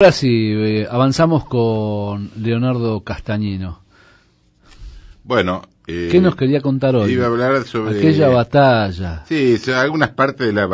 Ahora sí, eh, avanzamos con Leonardo Castañino. Bueno. Eh, ¿Qué nos quería contar hoy? Iba a hablar sobre. Aquella batalla. Sí, algunas partes de la,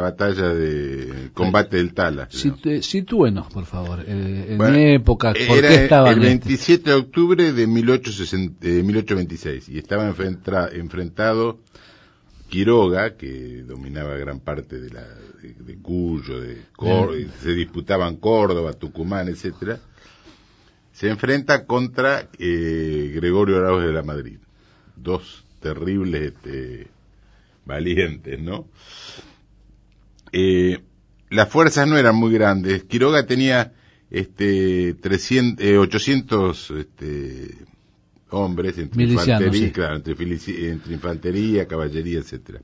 batalla de combate del Tala. Eh, sitúenos, por favor, época. ¿por el 27 de octubre de 1860, 1826 y estaba enfrentado. Quiroga, que dominaba gran parte de, la, de, Cuyo, de Córdoba, se disputaban Córdoba, Tucumán, etcétera, se enfrenta contra eh, Gregorio Arauz de la Madrid. Dos terribles este, valientes, ¿no? Eh, las fuerzas no eran muy grandes. Quiroga tenía este, 300, 800 eh, este, hombres, entre infantería, entre, infantería, caballería, etcétera.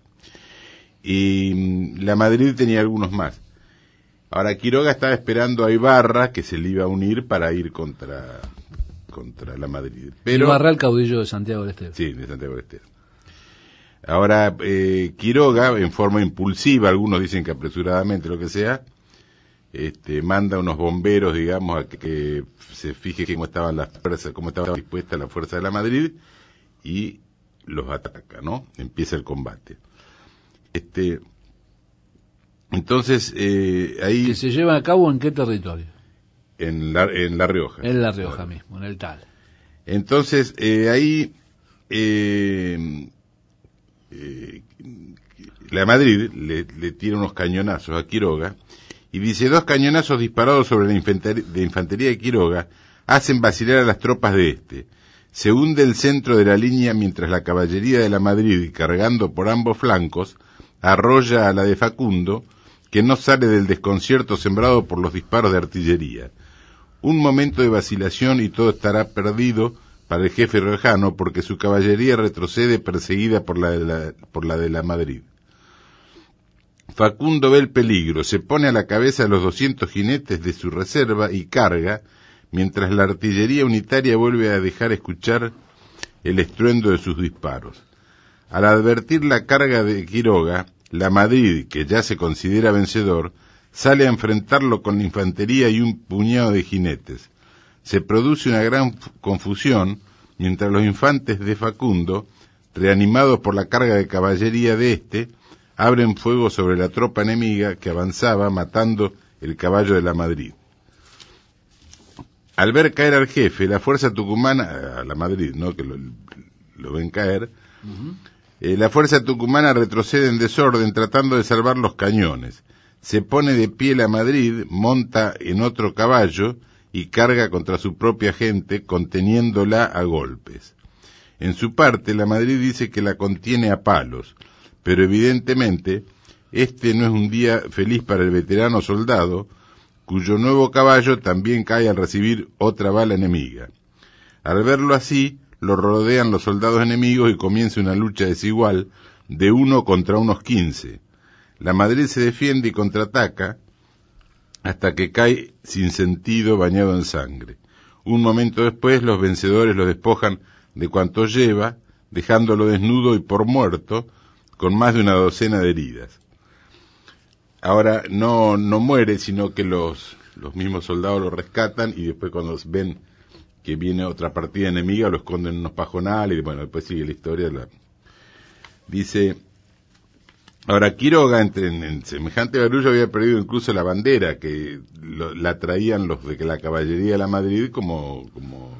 Y mm, la Madrid tenía algunos más. Ahora Quiroga estaba esperando a Ibarra que se le iba a unir para ir contra contra la Madrid. Pero, Ibarra el caudillo de Santiago del Sí, de Santiago del Ahora eh, Quiroga, en forma impulsiva, algunos dicen que apresuradamente, lo que sea, este, manda unos bomberos, digamos, a que, se fije cómo estaban las fuerzas, cómo estaba dispuesta la fuerza de la Madrid y los ataca, ¿no? Empieza el combate. Este, entonces eh, ahí que se lleva a cabo en qué territorio? En la, Rioja. En la Rioja mismo, en el Tal. Entonces eh, ahí eh, la Madrid le tira unos cañonazos a Quiroga y dice, dos cañonazos disparados sobre la infantería, de infantería de Quiroga hacen vacilar a las tropas de este. Se hunde el centro de la línea mientras la caballería de la Madrid, cargando por ambos flancos, arrolla a la de Facundo, que no sale del desconcierto sembrado por los disparos de artillería. Un momento de vacilación y todo estará perdido para el jefe rojano porque su caballería retrocede perseguida por la, de la Madrid. Facundo ve el peligro, se pone a la cabeza de los 200 jinetes de su reserva y carga, mientras la artillería unitaria vuelve a dejar escuchar el estruendo de sus disparos. Al advertir la carga de Quiroga, la Madrid, que ya se considera vencedor, sale a enfrentarlo con la infantería y un puñado de jinetes. Se produce una gran confusión mientras los infantes de Facundo, reanimados por la carga de caballería de este, abren fuego sobre la tropa enemiga que avanzaba matando el caballo de la Madrid. Al ver caer al jefe, la fuerza tucumana, a la Madrid, ¿no? Que lo, ven caer, eh, la fuerza tucumana retrocede en desorden tratando de salvar los cañones. Se pone de pie la Madrid, monta en otro caballo y carga contra su propia gente, conteniéndola a golpes. En su parte, la Madrid dice que la contiene a palos, pero evidentemente este no es un día feliz para el veterano soldado, cuyo nuevo caballo también cae al recibir otra bala enemiga. Al verlo así, lo rodean los soldados enemigos y comienza una lucha desigual de uno contra unos quince. La madre se defiende y contraataca hasta que cae sin sentido bañado en sangre. Un momento después los vencedores lo despojan de cuanto lleva, dejándolo desnudo y por muerto, con más de una docena de heridas. Ahora no, no muere, sino que los, los mismos soldados lo rescatan y después cuando ven que viene otra partida enemiga lo esconden en unos pajonales y bueno, después sigue la historia. Dice, ahora Quiroga entre en, semejante barullo había perdido incluso la bandera que la traían los de la caballería de la Madrid como, como,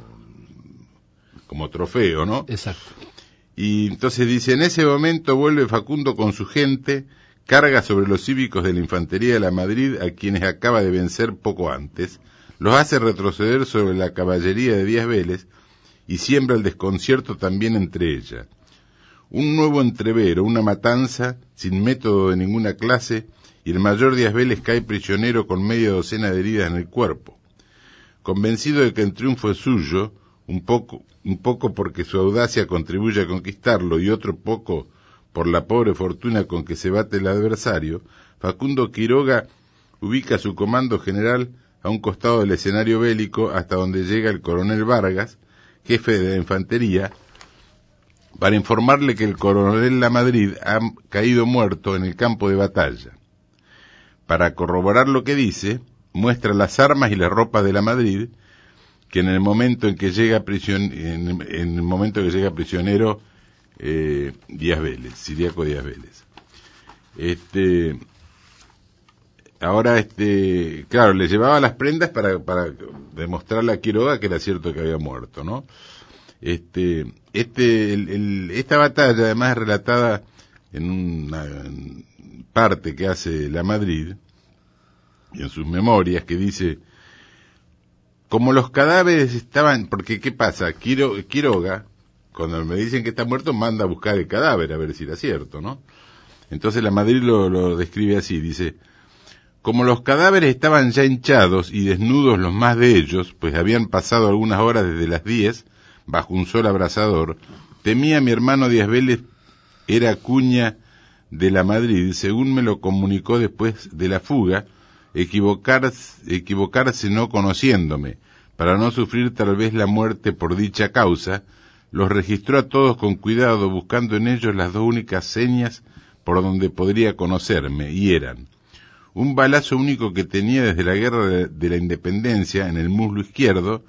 como trofeo, ¿no? Exacto. Y entonces dice, en ese momento vuelve Facundo con su gente, carga sobre los cívicos de la Infantería de la Madrid, a quienes acaba de vencer poco antes, los hace retroceder sobre la caballería de Díaz Vélez y siembra el desconcierto también entre ella. Un nuevo entrevero, una matanza, sin método de ninguna clase, y el mayor Díaz Vélez cae prisionero con media docena de heridas en el cuerpo. Convencido de que el triunfo es suyo, un poco, un poco porque su audacia contribuye a conquistarlo y otro poco por la pobre fortuna con que se bate el adversario, Facundo Quiroga ubica su comando general a un costado del escenario bélico hasta donde llega el coronel Vargas, jefe de la infantería, para informarle que el coronel La Madrid ha caído muerto en el campo de batalla. Para corroborar lo que dice, muestra las armas y las ropas de La Madrid, que en el momento en que llega prision, en, el momento que llega prisionero eh, Díaz Vélez, Siriaco Díaz Vélez. Este, ahora, este, claro, le llevaba las prendas para, para demostrarle a Quiroga que era cierto que había muerto, ¿no? Este, este, el, esta batalla, además es relatada en una parte que hace La Madrid, y en sus memorias, que dice como los cadáveres estaban, porque ¿qué pasa? Quiroga, cuando me dicen que está muerto, manda a buscar el cadáver a ver si era cierto, ¿no? Entonces la Madrid lo, lo describe así, dice, como los cadáveres estaban ya hinchados y desnudos los más de ellos, pues habían pasado algunas horas desde las 10 bajo un sol abrasador, temía mi hermano Díaz Vélez era cuña de la Madrid, según me lo comunicó después de la fuga, equivocarse, no conociéndome, para no sufrir tal vez la muerte por dicha causa, los registró a todos con cuidado, buscando en ellos las dos únicas señas por donde podría conocerme, y eran un balazo único que tenía desde la guerra de la independencia en el muslo izquierdo,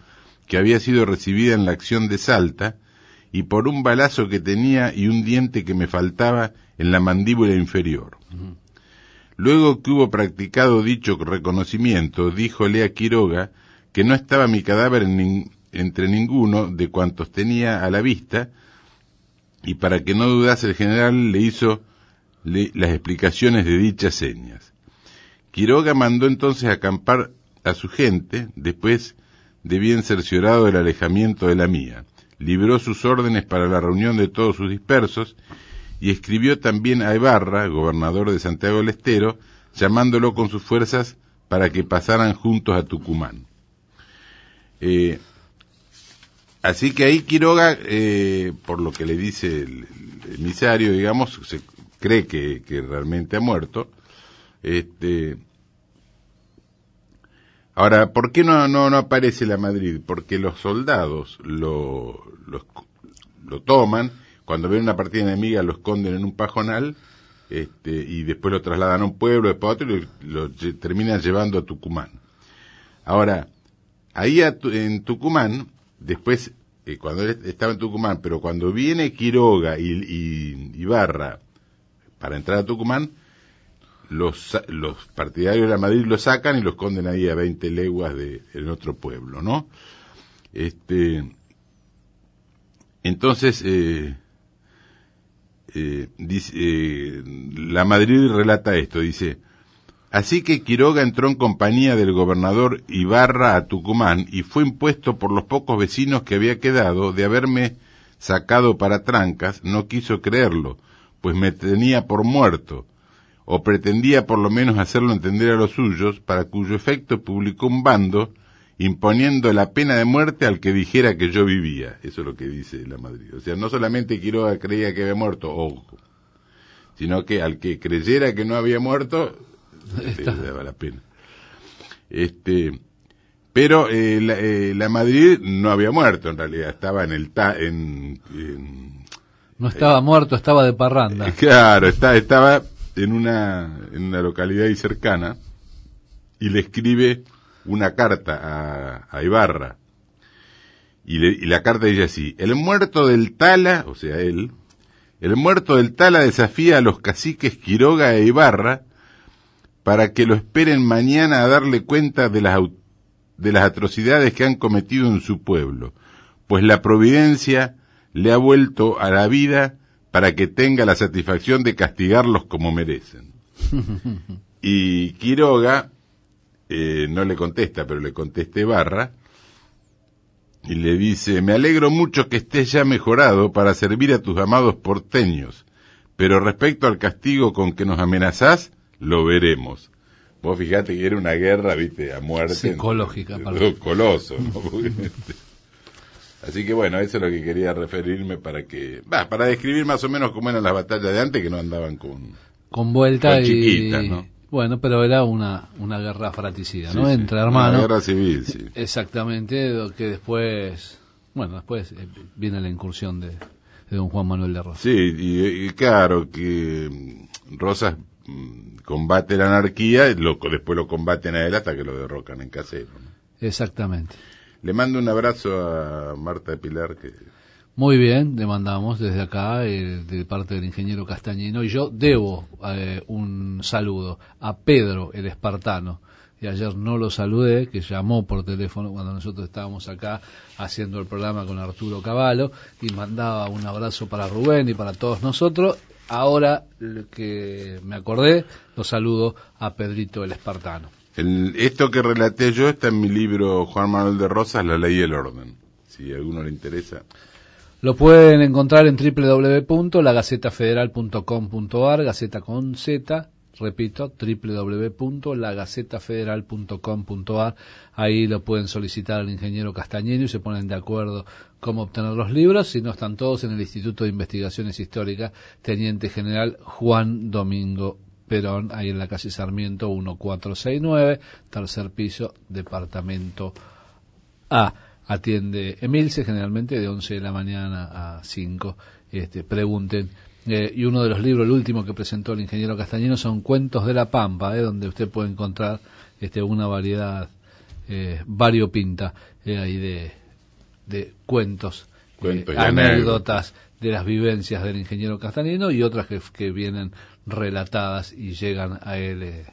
que había sido recibida en la acción de Salta, y por un balazo que tenía y un diente que me faltaba en la mandíbula inferior. Luego que hubo practicado dicho reconocimiento, díjole a Quiroga que no estaba mi cadáver entre ninguno de cuantos tenía a la vista, y para que no dudase el general le hizo las explicaciones de dichas señas. Quiroga mandó entonces acampar a su gente, después de bien cerciorado el alejamiento de la mía. Libró sus órdenes para la reunión de todos sus dispersos y escribió también a Ibarra, gobernador de Santiago del Estero, llamándolo con sus fuerzas para que pasaran juntos a Tucumán. Eh, así que ahí Quiroga, eh, por lo que le dice el, emisario, digamos, se cree que, realmente ha muerto. Este, ahora, ¿por qué no, no, no aparece la Madrid? Porque los soldados lo, lo toman cuando ven una partida enemiga lo esconden en un pajonal este, y después lo trasladan a un pueblo, después a otro y lo, terminan llevando a Tucumán. Ahora, ahí en Tucumán, después, eh, cuando estaba en Tucumán, pero cuando viene Quiroga y, Barra para entrar a Tucumán, los, partidarios de la Madrid lo sacan y lo esconden ahí a 20 leguas de, en otro pueblo, ¿no? Este, entonces, eh, eh, eh, la Madrid relata esto, dice, así que Quiroga entró en compañía del gobernador Ibarra a Tucumán y fue impuesto por los pocos vecinos que había quedado de haberme sacado para trancas, no quiso creerlo, pues me tenía por muerto, o pretendía por lo menos hacerlo entender a los suyos, para cuyo efecto publicó un bando imponiendo la pena de muerte al que dijera que yo vivía. Eso es lo que dice la Madrid. O sea, no solamente Quiroga creía que había muerto, ojo, sino que al que creyera que no había muerto, le daba la pena. Este, pero eh, eh, la, Madrid no había muerto en realidad, estaba en el... Ta, en, no estaba eh, muerto, estaba de parranda. Claro, estaba en una, en una localidad ahí cercana y le escribe una carta a, Ibarra. Y, la carta dice así, el muerto del Tala, o sea, él, el muerto del Tala desafía a los caciques Quiroga e Ibarra para que lo esperen mañana a darle cuenta de las, de las atrocidades que han cometido en su pueblo, pues la providencia le ha vuelto a la vida para que tenga la satisfacción de castigarlos como merecen. y Quiroga eh, no le contesta, pero le conteste Barra, y le dice, me alegro mucho que estés ya mejorado para servir a tus amados porteños, pero respecto al castigo con que nos amenazás, lo veremos. Vos fijate que era una guerra, viste, a muerte. Psicológica, Coloso, este. Así que bueno, eso es lo que quería referirme para que, va para describir más o menos cómo eran las batallas de antes que no andaban con con vuelta chiquita, ¿no? Bueno, pero era una, una guerra fratricida, ¿no? Entre hermanos. Una guerra civil, sí. Exactamente, que después, bueno, después eh, viene la incursión de, don Juan Manuel de Rosas. Sí, y, claro que mm, Rosas mm, combate la anarquía, y después lo combaten a él hasta que lo derrocan en casero. Exactamente. Le mando un abrazo a Marta de Pilar, que muy bien, mandamos desde acá, eh, de parte del ingeniero Castañino, y yo debo eh, un saludo a Pedro, el espartano, y ayer no lo saludé, que llamó por teléfono cuando nosotros estábamos acá haciendo el programa con Arturo Cavallo, y mandaba un abrazo para Rubén y para todos nosotros. Ahora que me acordé, lo saludo a Pedrito, el espartano. El, esto que relaté yo está en mi libro Juan Manuel de Rosas, La Ley y el Orden, si a alguno le interesa. Lo pueden encontrar en www.lagazetafederal.com.ar, Gaceta con Z, repito, www.lagazetafederal.com.ar. Ahí lo pueden solicitar al ingeniero castañeño y se ponen de acuerdo cómo obtener los libros, si no están todos en el Instituto de Investigaciones Históricas, Teniente General Juan Domingo Perón, ahí en la calle Sarmiento 1469, tercer piso, departamento A atiende Emilce generalmente de 11 de la mañana a 5, este, pregunten. Eh, y uno de los libros, el último que presentó el ingeniero Castañino son Cuentos de la Pampa, eh, donde usted puede encontrar este, una variedad eh, variopinta eh, ahí de, de cuentos, anécdotas de las vivencias del ingeniero Castañino y otras que, vienen relatadas y llegan a él eh,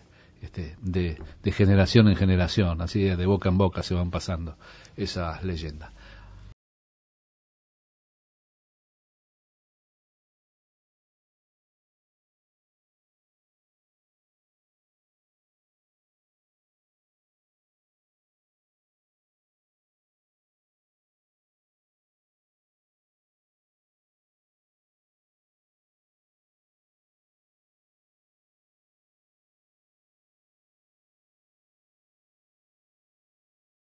este, de, de generación en generación, así de boca en boca se van pasando esa leyenda.